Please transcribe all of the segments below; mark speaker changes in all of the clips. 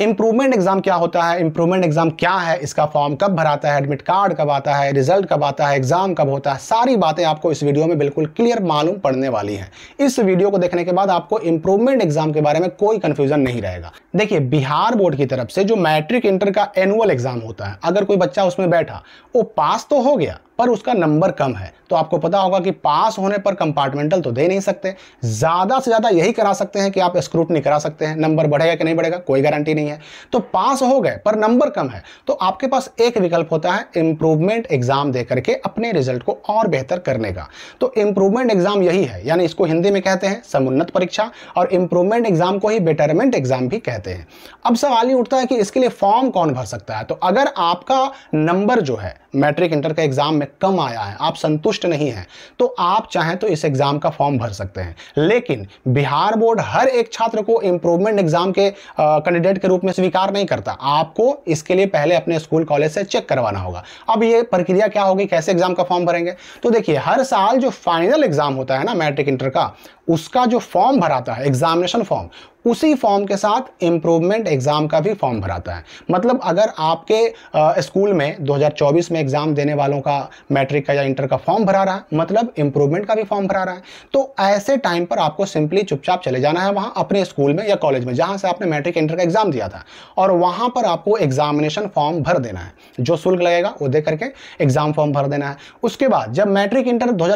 Speaker 1: improvement exam क्या होता है इंप्रूवमेंट एग्जाम क्या है इसका फॉर्म कब भराता है एडमिट कार्ड कब आता है रिजल्ट कब आता है एग्जाम कब होता है सारी बातें आपको इस वीडियो में बिल्कुल क्लियर मालूम पड़ने वाली हैं इस वीडियो को देखने के बाद आपको इंप्रूवमेंट एग्जाम के बारे में कोई कंफ्यूजन नहीं रहेगा देखिए बिहार बोर्ड की तरफ से जो मैट्रिक इंटर का एनुअल एग्जाम होता है अगर कोई बच्चा उसमें बैठा वो पास तो हो गया पर उसका नंबर कम है तो आपको पता होगा कि पास होने पर कंपार्टमेंटल तो दे नहीं सकते ज़्यादा से ज़्यादा यही करा सकते हैं कि आप स्क्रूटनी करा सकते हैं नंबर बढ़ेगा कि नहीं बढ़ेगा कोई गारंटी नहीं है तो पास हो गए पर नंबर कम है तो आपके पास एक विकल्प होता है इंप्रूवमेंट एग्जाम दे करके अपने रिजल्ट को और बेहतर करने का तो इंप्रूवमेंट एग्जाम यही है यानी इसको हिंदी में कहते हैं समुन्नत परीक्षा और इंप्रूवमेंट एग्जाम को ही बेटरमेंट एग्जाम भी कहते हैं अब सवाल ये उठता है कि इसके लिए फॉर्म कौन भर सकता है तो अगर आपका नंबर जो है मैट्रिक इंटर के एग्जाम में कम आया है आप संतुष्ट नहीं हैं तो आप चाहें तो इस एग्ज़ाम का फॉर्म भर सकते हैं लेकिन बिहार बोर्ड हर एक छात्र को इम्प्रूवमेंट एग्ज़ाम के कैंडिडेट के रूप में स्वीकार नहीं करता आपको इसके लिए पहले अपने स्कूल कॉलेज से चेक करवाना होगा अब ये प्रक्रिया क्या होगी कैसे एग्ज़ाम का फॉर्म भरेंगे तो देखिए हर साल जो फाइनल एग्ज़ाम होता है ना मैट्रिक इंटर का उसका जो फॉर्म भराता है एग्जामिनेशन फॉर्म उसी फॉर्म के साथ इम्प्रूवमेंट एग्ज़ाम का भी फॉर्म भराता है मतलब अगर आपके स्कूल में 2024 में एग्ज़ाम देने वालों का मैट्रिक का या इंटर का फॉर्म भरा रहा है मतलब इम्प्रूवमेंट का भी फॉर्म भरा रहा है तो ऐसे टाइम पर आपको सिंपली चुपचाप चले जाना है वहाँ अपने स्कूल में या कॉलेज में जहाँ से आपने मैट्रिक इंटर का एग्ज़ाम दिया था और वहाँ पर आपको एग्जामिनेशन फॉर्म भर देना है जो शुल्क लगेगा वो दे करके एग्ज़ाम फॉर्म भर देना है उसके बाद जब मैट्रिक इंटर दो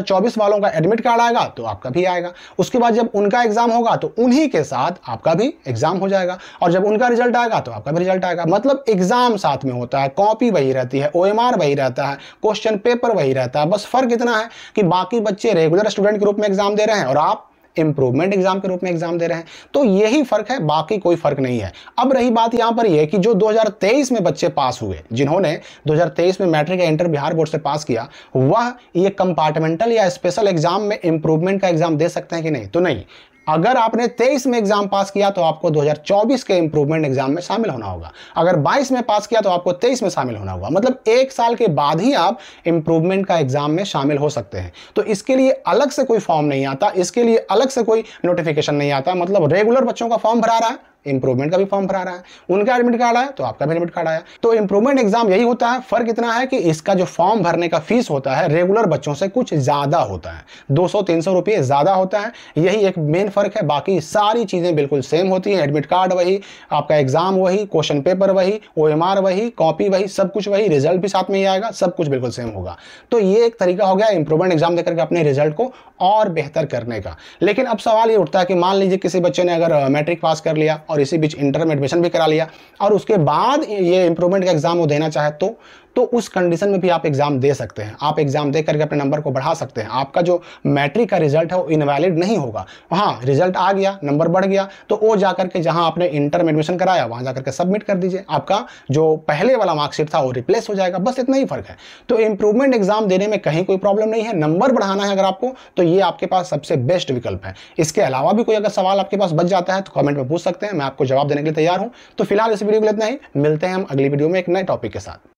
Speaker 1: वालों का एडमिट कार्ड आएगा तो आपका भी आएगा उसके बाद जब उनका एग्ज़ाम होगा तो उन्हीं के साथ आपका भी एग्ज़ाम हो जाएगा और जब उनका रिजल्ट आएगा तो आपका भी रिजल्ट आएगा मतलब एग्ज़ाम साथ में होता है कॉपी वही रहती है ओ वही रहता है क्वेश्चन पेपर वही रहता है बस फ़र्क इतना है कि बाकी बच्चे रेगुलर स्टूडेंट के रूप में एग्ज़ाम दे रहे हैं और आप इंप्रूवमेंट एग्जाम के रूप में एग्जाम दे रहे हैं तो यही फर्क है बाकी कोई फर्क नहीं है अब रही बात यहां पर यह कि जो 2023 में बच्चे पास हुए जिन्होंने 2023 में मैट्रिक या इंटर बिहार बोर्ड से पास किया वह ये कंपार्टमेंटल या स्पेशल एग्जाम में इंप्रूवमेंट का एग्जाम दे सकते हैं कि नहीं तो नहीं अगर आपने 23 में एग्जाम पास किया तो आपको 2024 के इंप्रूवमेंट एग्जाम में शामिल होना होगा अगर 22 में पास किया तो आपको 23 में शामिल होना होगा मतलब एक साल के बाद ही आप इंप्रूवमेंट का एग्जाम में शामिल हो सकते हैं तो इसके लिए अलग से कोई फॉर्म नहीं आता इसके लिए अलग से कोई नोटिफिकेशन नहीं आता मतलब रेगुलर बच्चों का फॉर्म भरा रहा है इंप्रूवमेंट का भी फॉर्म भरा रहा है उनका एडमिट कार्ड आया तो आपका भी एडमिट कार्ड आया तो इंप्रूवमेंट एग्जाम यही होता है फर्क इतना है कि इसका जो फॉर्म भरने का फीस होता है रेगुलर बच्चों से कुछ ज़्यादा होता है दो सौ तीन सौ रुपये ज़्यादा होता है यही एक मेन फर्क है बाकी सारी चीज़ें बिल्कुल सेम होती है एडमिट कार्ड वही आपका एग्जाम वही क्वेश्चन पेपर वही ओ वही कॉपी वही सब कुछ वही रिजल्ट भी साथ में ही आएगा सब कुछ बिल्कुल सेम होगा तो ये एक तरीका हो गया इंप्रूवमेंट एग्जाम देकर के अपने रिजल्ट को और बेहतर करने का लेकिन अब सवाल ये उठता है कि मान लीजिए किसी बच्चे ने अगर मैट्रिक uh, पास कर लिया और और इसी बीच इंटर में एडमिशन भी करा लिया और उसके बाद ये इंप्रूवमेंट का एग्ज़ाम वो देना चाहे तो तो उस कंडीशन में भी आप एग्ज़ाम दे सकते हैं आप एग्ज़ाम दे करके अपने नंबर को बढ़ा सकते हैं आपका जो मैट्रिक का रिजल्ट है वो इनवैलिड नहीं होगा हाँ रिजल्ट आ गया नंबर बढ़ गया तो वो जा करके जहां आपने इंटर में एडमिशन कराया वहां जाकर के सबमिट कर दीजिए आपका जो पहले वाला मार्कशीट था वो रिप्लेस हो जाएगा बस इतना ही फ़र्क है तो इंप्रूवमेंट एग्ज़ाम देने में कहीं कोई प्रॉब्लम नहीं है नंबर बढ़ाना है अगर आपको तो ये आपके पास सबसे बेस्ट विकल्प है इसके अलावा भी कोई अगर सवाल आपके पास बच जाता है तो कमेंट में पूछ सकते हैं मैं आपको जवाब देने के लिए तैयार हूँ तो फिलहाल इस वीडियो के लिए इतना ही मिलते हैं हम अगली वीडियो में एक नए टॉपिक के साथ